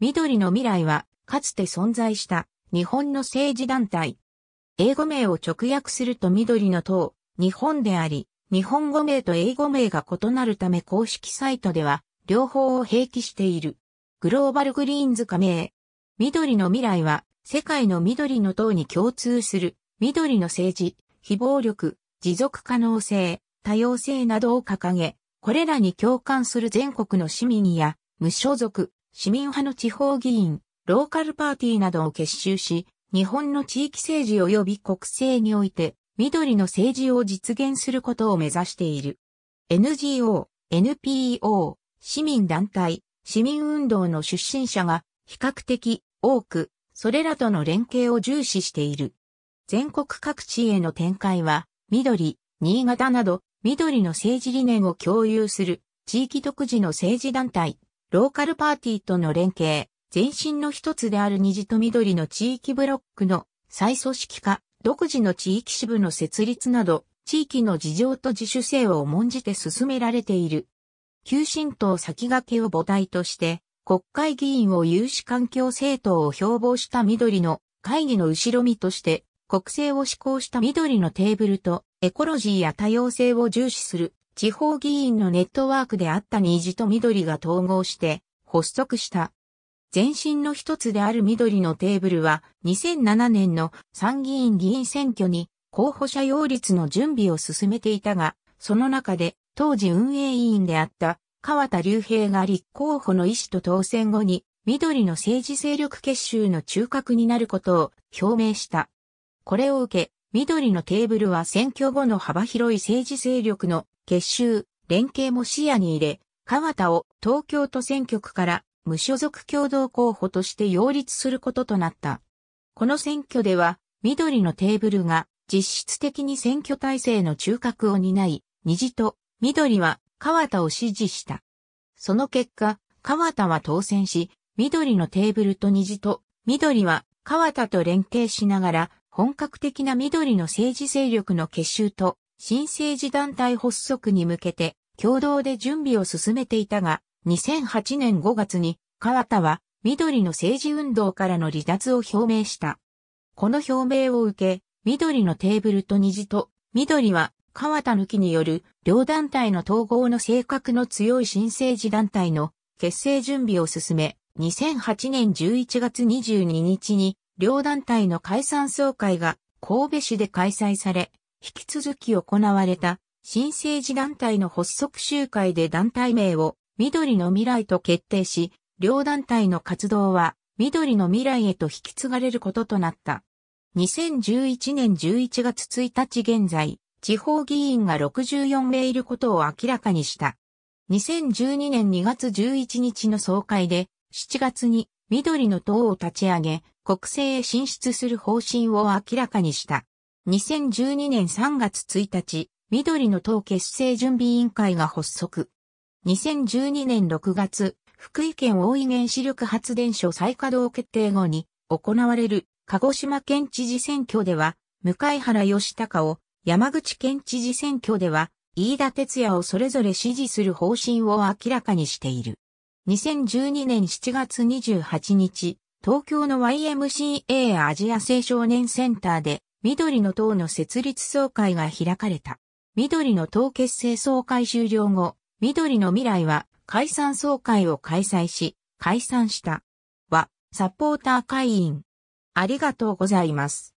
緑の未来は、かつて存在した日本の政治団体。英語名を直訳すると緑の党、日本であり、日本語名と英語名が異なるため公式サイトでは、両方を併記している。グローバルグリーンズ加盟。緑の未来は、世界の緑の党に共通する、緑の政治、非暴力、持続可能性、多様性などを掲げ、これらに共感する全国の市民や、無所属、市民派の地方議員、ローカルパーティーなどを結集し、日本の地域政治及び国政において、緑の政治を実現することを目指している。NGO、NPO、市民団体、市民運動の出身者が比較的多く、それらとの連携を重視している。全国各地への展開は、緑、新潟など、緑の政治理念を共有する地域独自の政治団体ローカルパーティーとの連携、前身の一つである虹と緑の地域ブロックの再組織化、独自の地域支部の設立など、地域の事情と自主性を重んじて進められている。旧新党先駆けを母体として、国会議員を有志環境政党を標榜した緑の会議の後ろ身として、国政を施行した緑のテーブルと、エコロジーや多様性を重視する地方議員のネットワークであった虹と緑が統合して発足した。前身の一つである緑のテーブルは2007年の参議院議員選挙に候補者擁立の準備を進めていたが、その中で当時運営委員であった川田隆平が立候補の意思と当選後に緑の政治勢力結集の中核になることを表明した。これを受け、緑のテーブルは選挙後の幅広い政治勢力の結集、連携も視野に入れ、川田を東京都選挙区から無所属共同候補として擁立することとなった。この選挙では、緑のテーブルが実質的に選挙体制の中核を担い、虹と緑は川田を支持した。その結果、川田は当選し、緑のテーブルと虹と緑は川田と連携しながら本格的な緑の政治勢力の結集と新政治団体発足に向けて共同で準備を進めていたが、2008年5月に川田は緑の政治運動からの離脱を表明した。この表明を受け、緑のテーブルと虹と、緑は川田抜きによる両団体の統合の性格の強い新政治団体の結成準備を進め、2008年11月22日に両団体の解散総会が神戸市で開催され、引き続き行われた新政治団体の発足集会で団体名を緑の未来と決定し、両団体の活動は緑の未来へと引き継がれることとなった。2011年11月1日現在、地方議員が64名いることを明らかにした。2012年2月11日の総会で、7月に緑の党を立ち上げ、国政へ進出する方針を明らかにした。2012年3月1日、緑の党結成準備委員会が発足。2012年6月、福井県大井原子力発電所再稼働決定後に行われる鹿児島県知事選挙では、向原義孝を、山口県知事選挙では、飯田哲也をそれぞれ支持する方針を明らかにしている。2012年7月28日、東京の YMCA アジア青少年センターで緑の党の設立総会が開かれた。緑の党結成総会終了後、緑の未来は解散総会を開催し、解散した。は、サポーター会員。ありがとうございます。